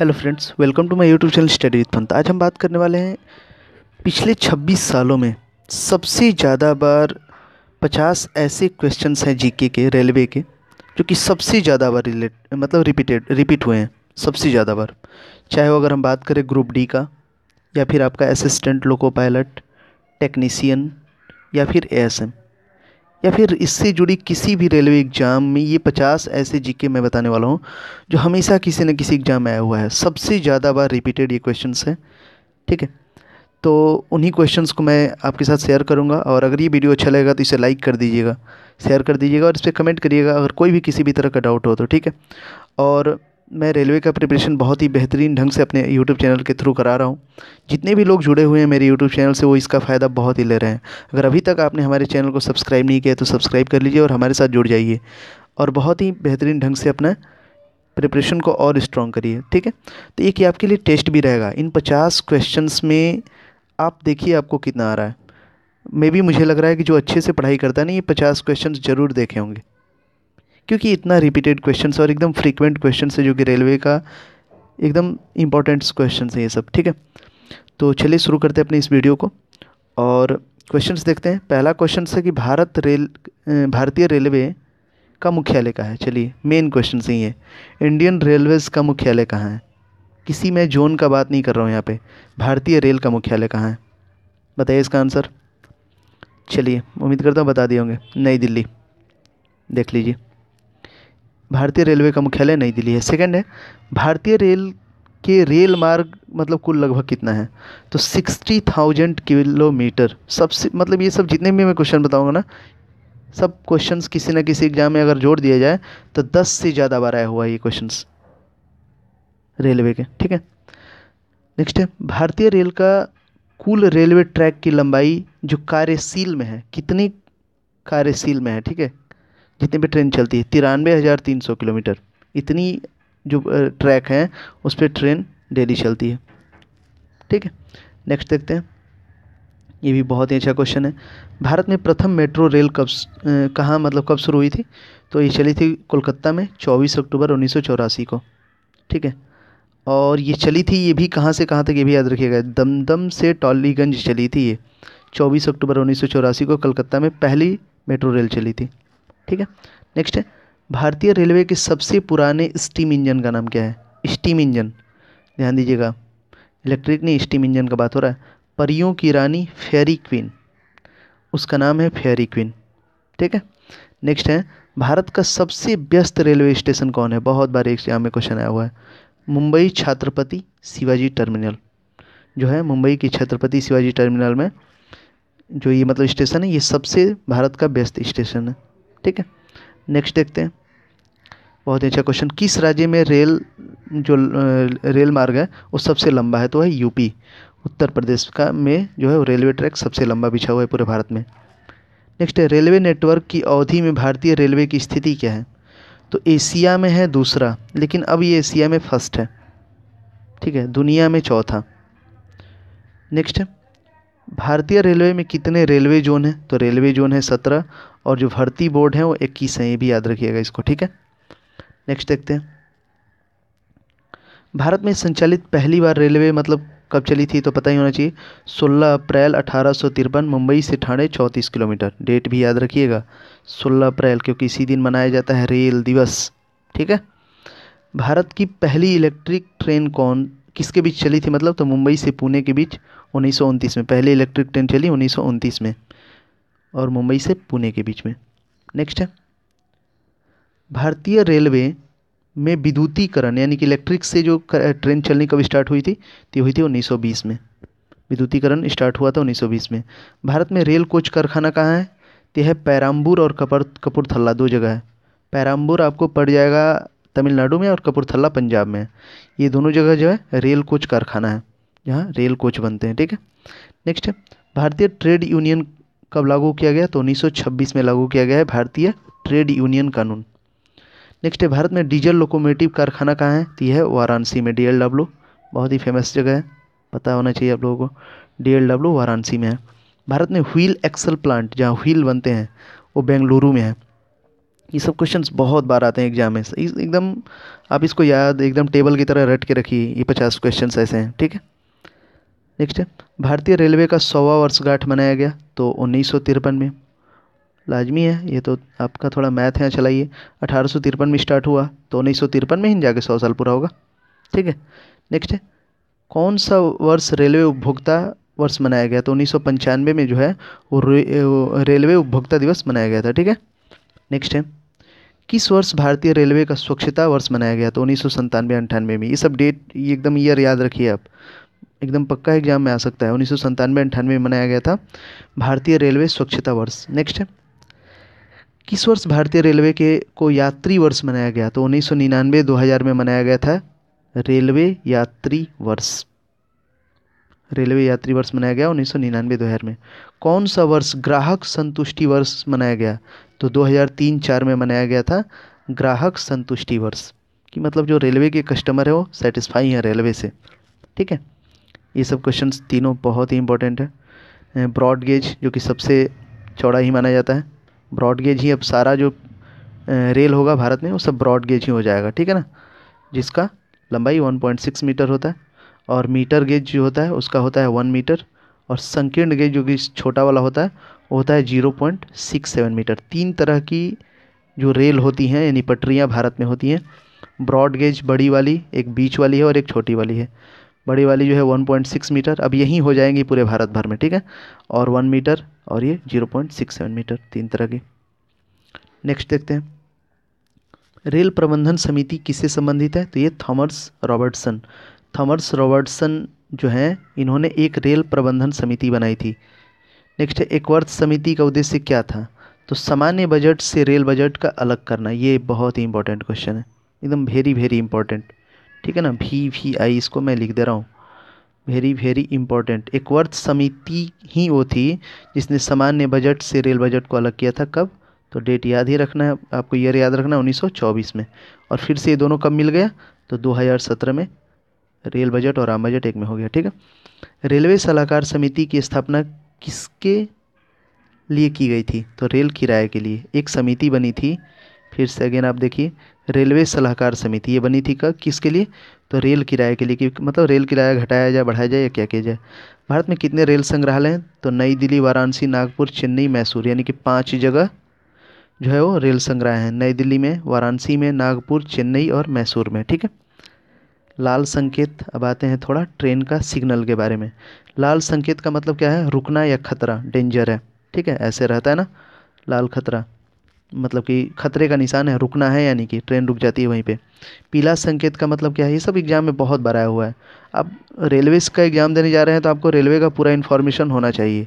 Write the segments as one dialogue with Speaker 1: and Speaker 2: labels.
Speaker 1: hello friends welcome to my YouTube channel study with Pant आज हम बात करने वाले हैं पिछले 26 सालों में सबसे ज़्यादा बार 50 ऐसे क्वेश्चंस हैं जीके के रेलवे के जो कि सबसे ज़्यादा बार रिलेट मतलब रिपीटेड रिपीट हुए हैं सबसे ज़्यादा बार चाहे वो अगर हम बात करें ग्रुप डी का या फिर आपका असिस्टेंट लोको पायलट टेक्नीसियन या फिर ए या फिर इससे जुड़ी किसी भी रेलवे एग्ज़ाम में ये पचास ऐसे जीके मैं बताने वाला हूँ जो हमेशा किसी न किसी एग्ज़ाम में आया हुआ है सबसे ज़्यादा बार रिपीटेड ये क्वेश्चन है ठीक है तो उन्हीं क्वेश्चंस को मैं आपके साथ शेयर करूँगा और अगर ये वीडियो अच्छा लगेगा तो इसे लाइक कर दीजिएगा शेयर कर दीजिएगा और इस पर कमेंट करिएगा अगर कोई भी किसी भी तरह का डाउट हो तो ठीक है और मैं रेलवे का प्रिपरेशन बहुत ही बेहतरीन ढंग से अपने यूट्यूब चैनल के थ्रू करा रहा हूँ जितने भी लोग जुड़े हुए हैं मेरे यूट्यूब चैनल से वो इसका फ़ायदा बहुत ही ले रहे हैं अगर अभी तक आपने हमारे चैनल को सब्सक्राइब नहीं किया तो सब्सक्राइब कर लीजिए और हमारे साथ जुड़ जाइए और बहुत ही बेहतरीन ढंग से अपना प्रिपरेशन को और स्ट्रॉन्ग करिए ठीक है तो एक ये आपके लिए टेस्ट भी रहेगा इन पचास क्वेश्चन में आप देखिए आपको कितना आ रहा है मे बी मुझे लग रहा है कि जो अच्छे से पढ़ाई करता है ना ये पचास क्वेश्चन ज़रूर देखे होंगे क्योंकि इतना रिपीटेड क्वेश्चन और एकदम फ्रीक्वेंट क्वेश्चन है जो कि रेलवे का एकदम इंपॉर्टेंट क्वेश्चन है ये सब ठीक है तो चलिए शुरू करते हैं अपने इस वीडियो को और क्वेश्चंस देखते हैं पहला क्वेश्चन है कि भारत रेल भारतीय रेलवे का मुख्यालय कहाँ है चलिए मेन क्वेश्चन से ये इंडियन रेलवेज़ का मुख्यालय कहाँ है किसी मैं जोन का बात नहीं कर रहा हूँ यहाँ पे भारतीय रेल का मुख्यालय कहाँ है बताइए इसका आंसर चलिए उम्मीद करता हूँ बता दिए होंगे नई दिल्ली देख लीजिए भारतीय रेलवे का मुख्यालय नई दिल्ली है सेकंड है भारतीय रेल के रेल मार्ग मतलब कुल लगभग कितना है तो सिक्सटी थाउजेंड किलोमीटर सबसे मतलब ये सब जितने भी मैं क्वेश्चन बताऊँगा ना सब क्वेश्चंस किसी ना किसी एग्जाम में अगर जोड़ दिया जाए तो दस से ज़्यादा बार आया हुआ है ये क्वेश्चंस रेलवे के ठीक है नेक्स्ट है भारतीय रेल का कुल रेलवे ट्रैक की लंबाई जो कार्यशील में है कितनी कार्यशील में है ठीक है जितनी भी ट्रेन चलती है तिरानवे हज़ार तीन सौ किलोमीटर इतनी जो ट्रैक हैं उस पर ट्रेन डेली चलती है ठीक है नेक्स्ट देखते हैं ये भी बहुत ही अच्छा क्वेश्चन है भारत में प्रथम मेट्रो रेल कब कहाँ मतलब कब शुरू हुई थी तो ये चली थी कोलकाता में 24 अक्टूबर उन्नीस को ठीक है और ये चली थी ये भी कहाँ से कहाँ तक ये भी याद रखिएगा दमदम से टॉलीगंज चली थी ये 24 अक्टूबर उन्नीस को कलकत्ता में पहली मेट्रो रेल चली थी ठीक है नेक्स्ट है भारतीय रेलवे के सबसे पुराने स्टीम इंजन का नाम क्या है स्टीम इंजन ध्यान दीजिएगा इलेक्ट्रिक नहीं स्टीम इंजन का बात हो रहा है परियों की रानी फेरी क्वीन उसका नाम है फेरी क्वीन ठीक है नेक्स्ट है भारत का सबसे व्यस्त रेलवे स्टेशन कौन है बहुत बार एक यहाँ में क्वेश्चन आया हुआ है मुंबई छात्रपति शिवाजी टर्मिनल जो है मुंबई की छत्रपति शिवाजी टर्मिनल में जो ये मतलब स्टेशन है ये सबसे भारत का बेस्ट स्टेशन है ठीक है नेक्स्ट देखते हैं बहुत ही अच्छा क्वेश्चन किस राज्य में रेल जो रेल मार्ग है वो सबसे लंबा है तो है यूपी उत्तर प्रदेश का में जो है रेलवे ट्रैक सबसे लंबा बिछा हुआ है पूरे भारत में नेक्स्ट है रेलवे नेटवर्क की अवधि में भारतीय रेलवे की स्थिति क्या है तो एशिया में है दूसरा लेकिन अब ये एशिया में फर्स्ट है ठीक है दुनिया में चौथा नेक्स्ट है भारतीय रेलवे में कितने रेलवे जोन हैं तो रेलवे जोन है सत्रह और जो भर्ती बोर्ड है वो इक्कीस हैं ये भी याद रखिएगा इसको ठीक है नेक्स्ट देखते हैं भारत में संचालित पहली बार रेलवे मतलब कब चली थी तो पता ही होना चाहिए 16 अप्रैल अठारह मुंबई से ठाणे चौंतीस किलोमीटर डेट भी याद रखिएगा 16 अप्रैल क्योंकि इसी दिन मनाया जाता है रेल दिवस ठीक है भारत की पहली इलेक्ट्रिक ट्रेन कौन किसके बीच चली थी मतलब तो मुंबई से पुणे के बीच उन्नीस में पहले इलेक्ट्रिक ट्रेन चली उन्नीस में और मुंबई से पुणे के बीच में नेक्स्ट है भारतीय रेलवे में विद्युतीकरण यानी कि इलेक्ट्रिक से जो ट्रेन चलनी कब स्टार्ट हुई थी तो हुई थी 1920 में विद्युतीकरण स्टार्ट हुआ था 1920 में भारत में रेल कोच कारखाना कहाँ है तो है पैराम्बूर और कपर कपूरथला दो जगह है पैराम्बूर आपको पड़ जाएगा तमिलनाडु में और कपूरथला पंजाब में ये दोनों जगह जो है रेल कोच कारखाना है जहाँ रेल कोच बनते हैं ठीक है नेक्स्ट है भारतीय ट्रेड यूनियन कब लागू किया गया तो 1926 में लागू किया गया है भारतीय ट्रेड यूनियन कानून नेक्स्ट है भारत में डीजल लोकोमोटिव कारखाना कहाँ है तो यह है वाराणसी में डी बहुत ही फेमस जगह है पता होना चाहिए आप लोगों को डी वाराणसी में है भारत में व्हील एक्सल प्लांट जहाँ व्हील बनते हैं वो बेंगलुरु में है ये सब क्वेश्चंस बहुत बार आते हैं एग्जाम में एकदम आप इसको याद एकदम टेबल की तरह रट के रखिए ये पचास क्वेश्चंस ऐसे हैं ठीक है नेक्स्ट है भारतीय रेलवे का सौवा वर्षगांठ मनाया गया तो उन्नीस सौ तिरपन में लाजमी है ये तो आपका थोड़ा मैथ है चलाइए अठारह सौ तिरपन में स्टार्ट हुआ तो उन्नीस सौ तिरपन में ही जाके सौ साल पूरा होगा ठीक है नेक्स्ट है कौन सा वर्ष रेलवे उपभोक्ता वर्ष मनाया गया तो उन्नीस सौ पंचानवे में जो है वो, रेलवे उपभोक्ता दिवस मनाया गया था ठीक है नेक्स्ट है किस वर्ष भारतीय रेलवे का स्वच्छता वर्ष मनाया गया तो उन्नीस सौ संतानवे अंठानवे में ये सब डेट ये एकदम ईयर याद रखिए आप एकदम पक्का एग्जाम में आ सकता है उन्नीस सौ संतानवे अंठानवे में मनाया गया था भारतीय रेलवे स्वच्छता वर्ष नेक्स्ट है किस वर्ष भारतीय रेलवे के को यात्री वर्ष मनाया गया तो उन्नीस सौ निन्यानवे दो हज़ार में मनाया गया था रेलवे यात्री वर्ष रेलवे यात्री वर्ष मनाया गया उन्नीस सौ निन्यानवे दो हज़ार में कौन सा वर्ष ग्राहक संतुष्टि वर्ष मनाया गया तो दो हज़ार तीन चार में मनाया गया था ग्राहक संतुष्टि वर्ष कि मतलब जो रेलवे के कस्टमर है वो सेटिस्फाई हैं रेलवे से ठीक है ये सब क्वेश्चन तीनों बहुत ही इंपॉर्टेंट है ब्रॉड गेज जो कि सबसे चौड़ा ही माना जाता है ब्रॉड गेज ही अब सारा जो रेल होगा भारत में वो सब ब्रॉड गेज ही हो जाएगा ठीक है ना जिसका लंबाई 1.6 मीटर होता है और मीटर गेज जो होता है उसका होता है वन मीटर और संकीर्ण गेज जो कि छोटा वाला होता है वो होता है zero point six seven metre तीन तरह की जो रेल होती हैं यानी पटरियाँ भारत में होती हैं ब्रॉड गेज बड़ी वाली एक बीच वाली है और एक छोटी वाली है बड़ी वाली जो है 1.6 मीटर अब यहीं हो जाएंगी पूरे भारत भर में ठीक है और 1 मीटर और ये 0.67 मीटर तीन तरह की नेक्स्ट देखते हैं रेल प्रबंधन समिति किससे संबंधित है तो ये थॉमस रॉबर्टसन थॉमस रॉबर्टसन जो हैं इन्होंने एक रेल प्रबंधन समिति बनाई थी नेक्स्ट है एकवर्थ समिति का उद्देश्य क्या था तो सामान्य बजट से रेल बजट का अलग करना ये बहुत ही इंपॉर्टेंट क्वेश्चन है एकदम वेरी वेरी इंपॉर्टेंट ठीक है ना वी वी आई इसको मैं लिख दे रहा हूँ वेरी वेरी इंपॉर्टेंट एक वर्थ समिति ही वो थी जिसने सामान्य बजट से रेल बजट को अलग किया था कब तो डेट याद ही रखना है आपको ईयर याद रखना है उन्नीस में और फिर से ये दोनों कब मिल गया तो 2017 में रेल बजट और आम बजट एक में हो गया ठीक है रेलवे सलाहकार समिति की स्थापना किसके लिए की गई थी तो रेल किराए के लिए एक समिति बनी थी फिर से अगेन आप देखिए रेलवे सलाहकार समिति ये बनी थी कब किसके लिए तो रेल किराए के लिए कि मतलब रेल किराया घटाया जाए बढ़ाया जाए या क्या किया जाए भारत में कितने रेल संग्रहालय हैं तो नई दिल्ली वाराणसी नागपुर चेन्नई मैसूर यानी कि पाँच जगह जो है वो रेल संग्रहालय हैं नई दिल्ली में वाराणसी में नागपुर चेन्नई और मैसूर में ठीक है लाल संकेत अब आते हैं थोड़ा ट्रेन का सिग्नल के बारे में लाल संकेत का मतलब क्या है रुकना या खतरा डेंजर है ठीक है ऐसे रहता है ना लाल खतरा मतलब कि खतरे का निशान है रुकना है यानी कि ट्रेन रुक जाती है वहीं पे पीला संकेत का मतलब क्या है ये सब एग्ज़ाम में बहुत भरा हुआ है अब रेलवेज़ का एग्ज़ाम देने जा रहे हैं तो आपको रेलवे का पूरा इन्फॉर्मेशन होना चाहिए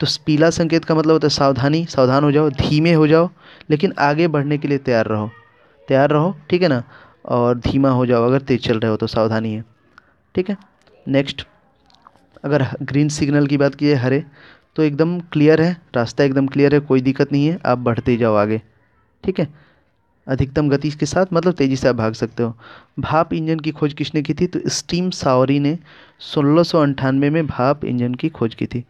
Speaker 1: तो पीला संकेत का मतलब होता है सावधानी सावधान हो जाओ धीमे हो जाओ लेकिन आगे बढ़ने के लिए तैयार रहो तैयार रहो ठीक है ना और धीमा हो जाओ अगर तेज़ चल रहे हो तो सावधानी है ठीक है नेक्स्ट अगर ग्रीन सिग्नल की बात की है हरे तो एकदम क्लियर है रास्ता एकदम क्लियर है कोई दिक्कत नहीं है आप बढ़ते जाओ आगे ठीक है अधिकतम गति के साथ मतलब तेज़ी से आप भाग सकते हो भाप इंजन की खोज किसने की थी तो स्टीम सावरी ने सोलह में भाप इंजन की खोज की थी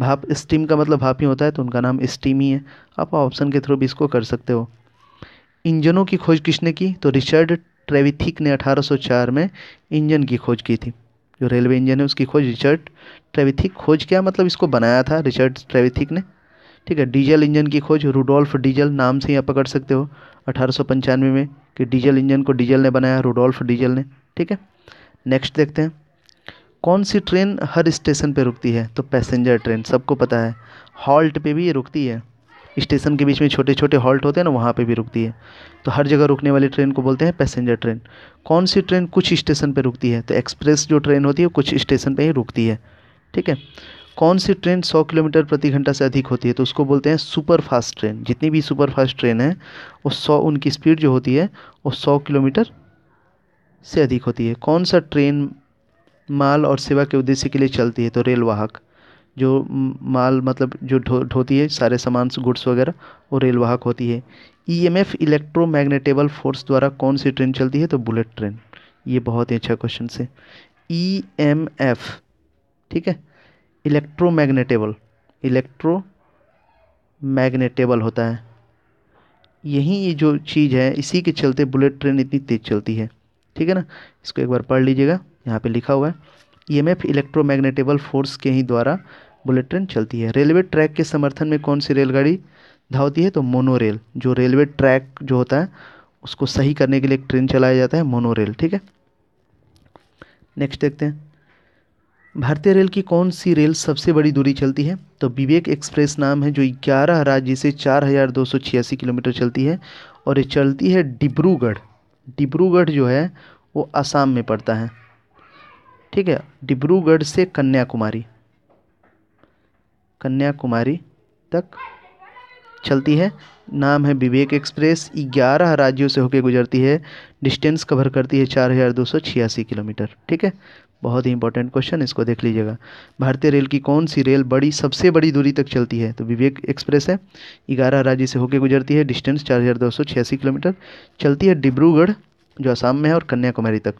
Speaker 1: भाप स्टीम का मतलब भाप ही होता है तो उनका नाम स्टीम ही है आप ऑप्शन के थ्रू भी इसको कर सकते हो इंजनों की खोज किसने की तो रिचर्ड ट्रेविथिक ने 1804 में इंजन की खोज की थी जो रेलवे इंजन है उसकी खोज रिचर्ड ट्रेविथिक खोज क्या मतलब इसको बनाया था रिचर्ड ट्रेविथिक ने ठीक है डीजल इंजन की खोज रूडोल्फ डीजल नाम से यहाँ पकड़ सकते हो अठारह में कि डीजल इंजन को डीजल ने बनाया रूडोल्फ डीजल ने ठीक है नेक्स्ट देखते हैं कौन सी ट्रेन हर स्टेशन पर रुकती है तो पैसेंजर ट्रेन सबको पता है हॉल्ट पे भी ये रुकती है स्टेशन के बीच में छोटे छोटे हॉल्ट होते हैं ना वहाँ पे भी रुकती है तो हर जगह रुकने वाली ट्रेन को बोलते हैं पैसेंजर ट्रेन कौन सी ट्रेन कुछ स्टेशन पे रुकती है तो एक्सप्रेस जो ट्रेन होती है कुछ स्टेशन पे ही रुकती है ठीक है कौन सी ट्रेन 100 किलोमीटर प्रति घंटा से अधिक होती है तो उसको बोलते हैं सुपर फास्ट ट्रेन जितनी भी सुपर फास्ट ट्रेन है वो सौ उनकी स्पीड जो होती है वो सौ किलोमीटर से अधिक होती है कौन सा ट्रेन माल और सेवा के उद्देश्य के लिए चलती है तो रेलवाहक जो माल मतलब जो ढो ढोती है सारे सामान गुड्स वगैरह वो रेलवाहक होती है ईएमएफ इलेक्ट्रोमैग्नेटेबल फोर्स द्वारा कौन सी ट्रेन चलती है तो बुलेट ट्रेन ये बहुत ही अच्छा क्वेश्चन से ई एम एफ ठीक है इलेक्ट्रोमैग्नेटेबल इलेक्ट्रो मैग्नेटेबल होता है यही ये जो चीज़ है इसी के चलते बुलेट ट्रेन इतनी तेज़ चलती है ठीक है ना इसको एक बार पढ़ लीजिएगा यहाँ पे लिखा हुआ है ईएमएफ इलेक्ट्रोमैग्नेटेबल फोर्स के ही द्वारा बुलेट ट्रेन चलती है रेलवे ट्रैक के समर्थन में कौन सी रेलगाड़ी धावती है तो मोनोरेल जो रेलवे ट्रैक जो होता है उसको सही करने के लिए एक ट्रेन चलाया जाता है मोनोरेल ठीक है नेक्स्ट देखते हैं भारतीय रेल की कौन सी रेल सबसे बड़ी दूरी चलती है तो विवेक एक्सप्रेस नाम है जो ग्यारह राज्य से चार हज़ार दो सौ छियासी किलोमीटर चलती है और ये चलती है डिब्रूगढ़ डिब्रूगढ़ जो है वो आसाम में पड़ता है ठीक है डिब्रूगढ़ से कन्याकुमारी कन्याकुमारी तक चलती है नाम है विवेक एक्सप्रेस ग्यारह राज्यों से होकर गुजरती है डिस्टेंस कवर करती है चार हज़ार दो सौ छियासी किलोमीटर ठीक है बहुत ही इंपॉर्टेंट क्वेश्चन इसको देख लीजिएगा भारतीय रेल की कौन सी रेल बड़ी सबसे बड़ी दूरी तक चलती है तो विवेक एक्सप्रेस है ग्यारह राज्य से होकर गुजरती है डिस्टेंस चार हज़ार दो सौ छियासी किलोमीटर चलती है डिब्रूगढ़ जो आसाम में है और कन्याकुमारी तक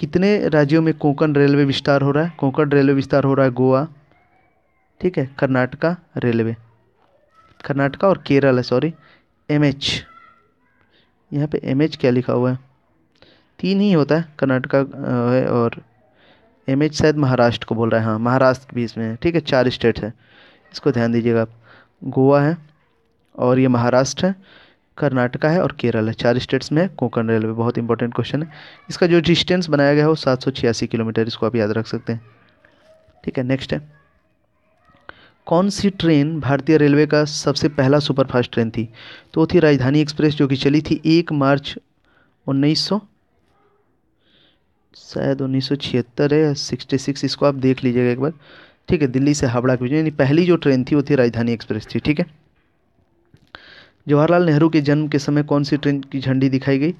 Speaker 1: कितने राज्यों में कोंकण रेलवे विस्तार हो रहा है कोंकण रेलवे विस्तार हो रहा है गोवा ठीक है कर्नाटका रेलवे कर्नाटका और केरल है सॉरी एम एच यहाँ पे एम एच क्या लिखा हुआ है तीन ही होता है कर्नाटका है और एम एच शायद महाराष्ट्र को बोल रहा है हाँ महाराष्ट्र भी इसमें है ठीक है चार स्टेट है इसको ध्यान दीजिएगा आप गोवा है और ये महाराष्ट्र है कर्नाटका है और केरल है चार स्टेट्स में है कोंकण रेलवे बहुत इंपॉर्टेंट क्वेश्चन है इसका जो डिस्टेंस बनाया गया है वो सात किलोमीटर इसको आप याद रख सकते हैं ठीक है नेक्स्ट है कौन सी ट्रेन भारतीय रेलवे का सबसे पहला सुपरफास्ट ट्रेन थी तो वो थी राजधानी एक्सप्रेस जो कि चली थी एक मार्च उन्नीस सौ शायद उन्नीस सौ छिहत्तर है सिक्सटी सिक्स इसको आप देख लीजिएगा एक बार ठीक है दिल्ली से हावड़ा के बीच यानी पहली जो ट्रेन थी वो थी राजधानी एक्सप्रेस थी ठीक है जवाहरलाल नेहरू के जन्म के समय कौन सी ट्रेन की झंडी दिखाई गई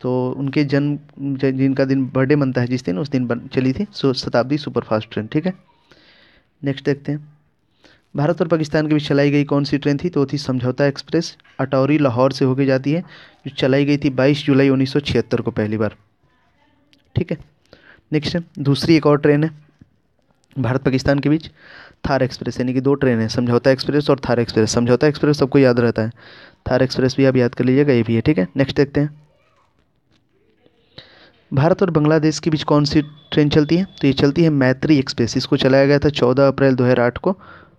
Speaker 1: तो उनके जन्म जिनका दिन बर्थडे मनता है जिस दिन उस दिन चली थी सो शताब्दी सुपरफास्ट ट्रेन ठीक है नेक्स्ट देखते हैं भारत और पाकिस्तान के बीच चलाई गई कौन सी ट्रेन थी तो थी समझौता एक्सप्रेस अटौरी लाहौर से होकर जाती है जो चलाई गई थी 22 जुलाई 1976 को पहली बार ठीक है नेक्स्ट है दूसरी एक और ट्रेन है भारत पाकिस्तान के बीच थार एक्सप्रेस यानी कि दो ट्रेन है समझौता एक्सप्रेस और थार एक्सप्रेस समझौता एक्सप्रेस सबको याद रहता है थार एक्सप्रेस भी आप याद कर लीजिएगा ये भी है ठीक है नेक्स्ट देखते हैं भारत और बांग्लादेश के बीच कौन सी ट्रेन चलती है तो ये चलती है मैत्री एक्सप्रेस इसको चलाया गया था चौदह अप्रैल दो हज़ार आठ को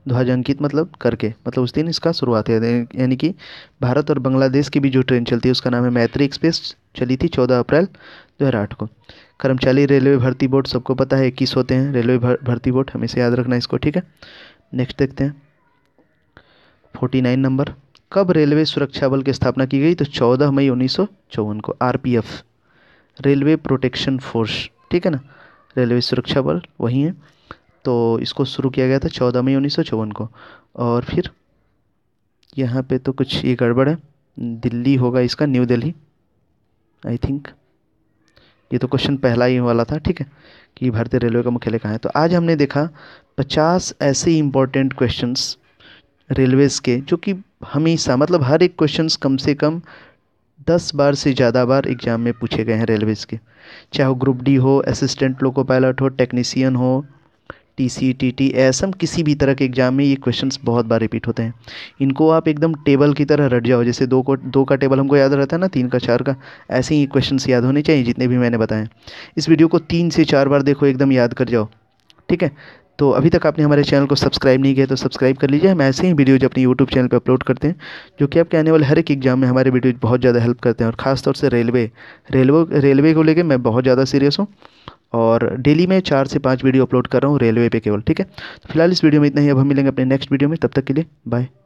Speaker 1: ध्वजांकित मतलब करके मतलब उस दिन इसका शुरुआत है यानी कि भारत और बांग्लादेश की भी जो ट्रेन चलती है उसका नाम है मैत्री एक्सप्रेस चली थी चौदह अप्रैल दो हज़ार आठ को कर्मचारी रेलवे भर्ती बोर्ड सबको पता है इक्कीस होते हैं रेलवे भर्ती बोर्ड हमेशा याद रखना इसको ठीक है नेक्स्ट देखते हैं फोर्टी नाइन नंबर कब रेलवे सुरक्षा बल की स्थापना की गई तो चौदह मई उन्नीस को आरपीएफ रेलवे प्रोटेक्शन फोर्स ठीक है ना रेलवे सुरक्षा बल वही है तो इसको शुरू किया गया था चौदह मई उन्नीस को और फिर यहाँ पे तो कुछ ये गड़बड़ है दिल्ली होगा इसका न्यू दिल्ली आई थिंक ये तो क्वेश्चन पहला ही वाला था ठीक है कि भारतीय रेलवे का मुख्यालय कहाँ है तो आज हमने देखा पचास ऐसे इम्पोर्टेंट क्वेश्चंस रेलवेज़ के जो कि हमेशा मतलब हर एक क्वेश्चंस कम से कम दस बार से ज़्यादा बार एग्ज़ाम में पूछे गए हैं रेलवेज़ के चाहे वो ग्रुप डी हो असिस्टेंट लोको पायलट हो टेक्नीसियन हो T C T T S M किसी भी तरह के एग्ज़ाम में ये क्वेश्चन बहुत बार रिपीट होते हैं इनको आप एकदम टेबल की तरह रट जाओ जैसे दो को दो का टेबल हमको याद रहता है ना तीन का चार का ऐसे ही क्वेश्चन याद होने चाहिए जितने भी मैंने बताए इस वीडियो को तीन से चार बार देखो एकदम याद कर जाओ ठीक है तो अभी तक आपने हमारे चैनल को सब्सक्राइब नहीं किया तो सब्सक्राइब कर लीजिए हम ऐसे ही वीडियोज अपने यूट्यूब चैनल पर अपलोड करते हैं जो कि आपके आने वाले हर एक एग्जाम में हमारे वीडियोज बहुत ज़्यादा हेल्प करते हैं और ख़ासतौर से रेलवे रेलवे रेलवे को लेकर मैं बहुत ज़्यादा सीरियस हूँ और डेली मैं चार से पाँच वीडियो अपलोड कर रहा हूँ रेलवे पे केवल ठीक है तो फिलहाल इस वीडियो में इतना ही अब हम मिलेंगे अपने नेक्स्ट वीडियो में तब तक के लिए बाय